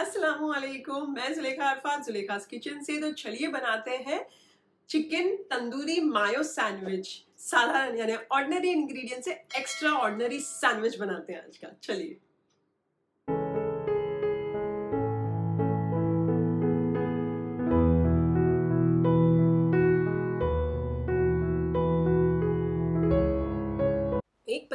असलकुम मैं जुलेखा अरफात जुलेखास किचन से तो चलिए बनाते हैं चिकन तंदूरी मायो सैंडविच साधारण यानी ऑर्डनरी इंग्रेडिएंट से एक्स्ट्रा ऑर्डनरी सैंडविच बनाते हैं आज का चलिए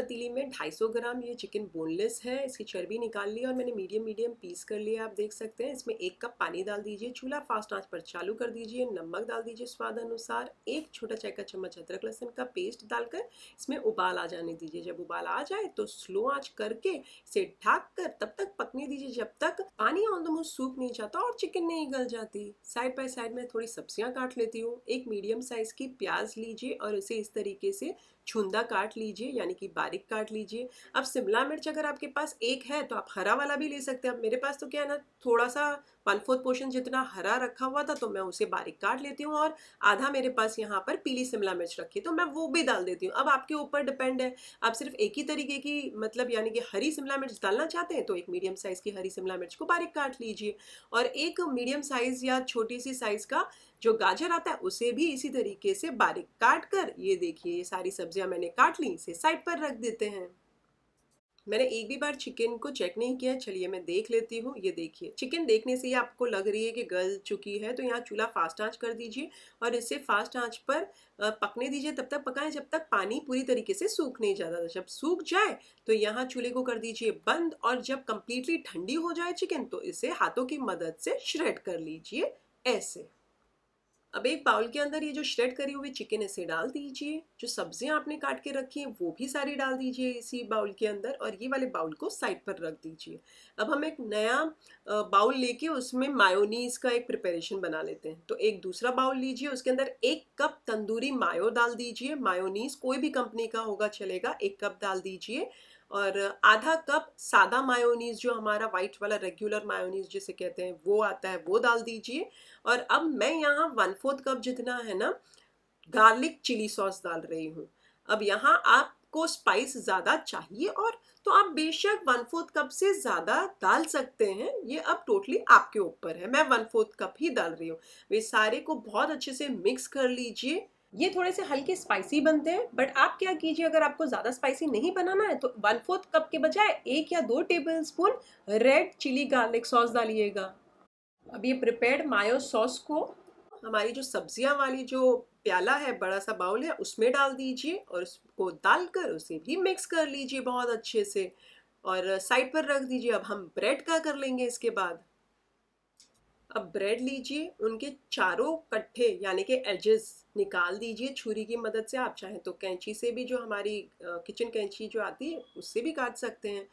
पतीली में 250 ग्राम ये चिकन बोनलेस है इसकी चर्बी निकाल ली और मैंने मीडियम मीडियम पीस कर लिया आप देख सकते हैं इसमें एक कप पानी डाल दीजिए चूल्हा फास्ट आंच पर चालू कर दीजिए नमक डाल दीजिए स्वाद अनुसार एक छोटा चाय का चम्मच अदरक लहसन का पेस्ट डालकर इसमें उबाल आ जाने दीजिए जब उबाल आ जाए तो स्लो आँच करके इसे ढाक कर तब तक पकने दीजिए जब तक पानी ऑलमोस्ट सूख नहीं जाता और चिकन नहीं गल जाती साइड बाय साइड में थोड़ी सब्जियाँ काट लेती हूँ एक मीडियम साइज की प्याज लीजिए और इसे इस तरीके से छुंदा काट लीजिए यानी कि बारीक काट लीजिए अब शिमला मिर्च अगर आपके पास एक है तो आप हरा वाला भी ले सकते हैं अब मेरे पास तो क्या है ना थोड़ा सा वन फोर्थ पोर्शन जितना हरा रखा हुआ था तो मैं उसे बारीक काट लेती हूँ और आधा मेरे पास यहाँ पर पीली शिमला मिर्च रखी तो मैं वो भी डाल देती हूँ अब आपके ऊपर डिपेंड है आप सिर्फ एक ही तरीके की मतलब यानी कि हरी शिमला मिर्च डालना चाहते हैं तो एक मीडियम साइज़ की हरी शिमला मिर्च को बारीक काट लीजिए और एक मीडियम साइज़ या छोटी सी साइज़ का जो गाजर आता है उसे भी इसी तरीके से बारीक काट कर ये देखिए ये सारी सब्जी सब्जियां मैंने काट ली इसे साइड पर रख देते हैं मैंने एक भी बार चिकन को चेक नहीं किया चलिए मैं देख लेती हूँ ये देखिए चिकन देखने से ही आपको लग रही है कि गल चुकी है तो यहाँ चूल्हा फास्ट आंच कर दीजिए और इसे फास्ट आंच पर पकने दीजिए तब तक पकाएं जब तक पानी पूरी तरीके से सूख नहीं जाता जब सूख जाए तो यहाँ चूल्हे को कर दीजिए बंद और जब कम्प्लीटली ठंडी हो जाए चिकन तो इसे हाथों की मदद से श्रेड कर लीजिए ऐसे अब एक बाउल के अंदर ये जो श्रेड करी हुए चिकन इसे डाल दीजिए जो सब्जियां आपने काट के रखी हैं वो भी सारी डाल दीजिए इसी बाउल के अंदर और ये वाले बाउल को साइड पर रख दीजिए अब हम एक नया बाउल लेके उसमें मायोनीज का एक प्रिपरेशन बना लेते हैं तो एक दूसरा बाउल लीजिए उसके अंदर एक कप तंदूरी मायो डाल दीजिए मायोनीज कोई भी कंपनी का होगा चलेगा एक कप डाल दीजिए और आधा कप सादा मायोनीज जो हमारा वाइट वाला रेगुलर मायोनीज जिसे कहते हैं वो आता है वो डाल दीजिए और अब मैं यहाँ वन फोर्थ कप जितना है ना गार्लिक चिली सॉस डाल रही हूँ अब यहाँ आपको स्पाइस ज़्यादा चाहिए और तो आप बेशक वन फोर्थ कप से ज़्यादा डाल सकते हैं ये अब टोटली आपके ऊपर है मैं वन फोर्थ कप ही डाल रही हूँ वे सारे को बहुत अच्छे से मिक्स कर लीजिए ये थोड़े से हल्के स्पाइसी बनते हैं बट आप क्या कीजिए अगर आपको ज़्यादा स्पाइसी नहीं बनाना है तो वन फोर्थ कप के बजाय एक या दो tablespoon red chilli garlic sauce डालिएगा अब ये प्रिपेयर्ड मायो सॉस को हमारी जो सब्जियां वाली जो प्याला है बड़ा सा बाउल है उसमें डाल दीजिए और उसको डाल कर उसे भी मिक्स कर लीजिए बहुत अच्छे से और साइड पर रख दीजिए अब हम ब्रेड का कर लेंगे इसके बाद अब ब्रेड लीजिए उनके चारों कट्ठे यानी कि एजेस निकाल दीजिए छुरी की मदद से आप चाहें तो कैंची से भी जो हमारी किचन कैंची जो आती है उससे भी काट सकते हैं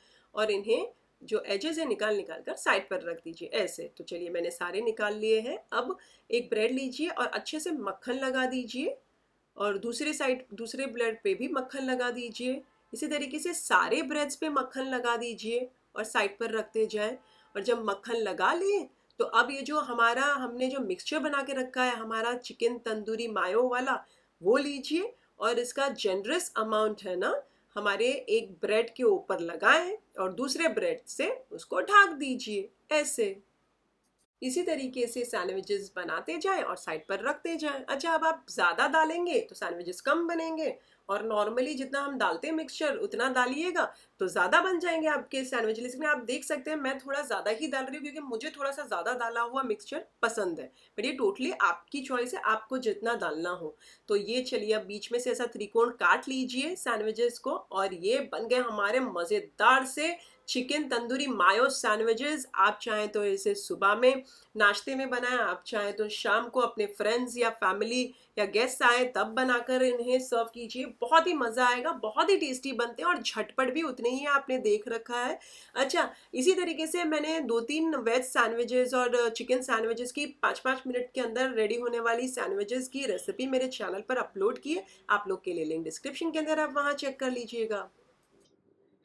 और इन्हें जो एजेस है निकाल निकाल कर साइड पर रख दीजिए ऐसे तो चलिए मैंने सारे निकाल लिए हैं अब एक ब्रेड लीजिए और अच्छे से मक्खन लगा दीजिए और दूसरे साइड दूसरे ब्रेड पे भी मक्खन लगा दीजिए इसी तरीके से सारे ब्रेड्स पे मक्खन लगा दीजिए और साइड पर रखते जाएं और जब मक्खन लगा लें तो अब ये जो हमारा हमने जो मिक्सचर बना के रखा है हमारा चिकन तंदूरी मायो वाला वो लीजिए और इसका जनरस अमाउंट है ना हमारे एक ब्रेड के ऊपर लगाएं और दूसरे ब्रेड से उसको ढाक दीजिए ऐसे इसी तरीके से सैंडविचेस बनाते जाएं और साइड पर रखते जाएं अच्छा अब आप ज़्यादा डालेंगे तो सैंडविचेस कम बनेंगे और नॉर्मली जितना हम डालते हैं मिक्सचर उतना डालिएगा तो ज़्यादा बन जाएंगे आपके सैंडविच इसमें आप देख सकते हैं मैं थोड़ा ज़्यादा ही डाल रही हूँ क्योंकि मुझे थोड़ा सा ज़्यादा डाला हुआ मिक्सचर पसंद है बट ये टोटली आपकी चॉइस है आपको जितना डालना हो तो ये चलिए अब बीच में से ऐसा त्रिकोण काट लीजिए सैंडविचेस को और ये बन गए हमारे मज़ेदार से चिकन तंदूरी मायो सैंडविचेस आप चाहें तो इसे सुबह में नाश्ते में बनाएं आप चाहें तो शाम को अपने फ्रेंड्स या फैमिली या गेस्ट आए तब बनाकर इन्हें सर्व कीजिए बहुत ही मज़ा आएगा बहुत ही टेस्टी बनते हैं और झटपट भी उतने ही आपने देख रखा है अच्छा इसी तरीके से मैंने दो तीन वेज सैंडविचेस और चिकन सैंडविचेस की पाँच पाँच मिनट के अंदर रेडी होने वाली सैंडविचेस की रेसिपी मेरे चैनल पर अपलोड की है आप लोग के लिए लिंक डिस्क्रिप्शन के अंदर आप वहाँ चेक कर लीजिएगा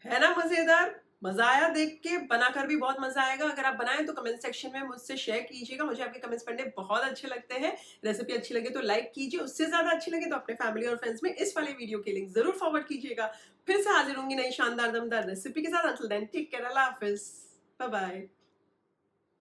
है ना मज़ेदार मजा आया देख के बनाकर भी बहुत मजा आएगा अगर आप बनाएं तो कमेंट सेक्शन में मुझसे शेयर कीजिएगा मुझे आपके कमेंट्स पढ़ने बहुत अच्छे लगते हैं रेसिपी अच्छी लगे तो लाइक कीजिए उससे ज्यादा अच्छी लगे तो अपने फैमिली और फ्रेंड्स में इस वाले वीडियो के लिंक जरूर फॉरवर्ड कीजिएगा फिर से हाजिर होंगी नई शानदार दमदार रेसिपी के साथ अंतिल देन टेक केयर हाफिज बाय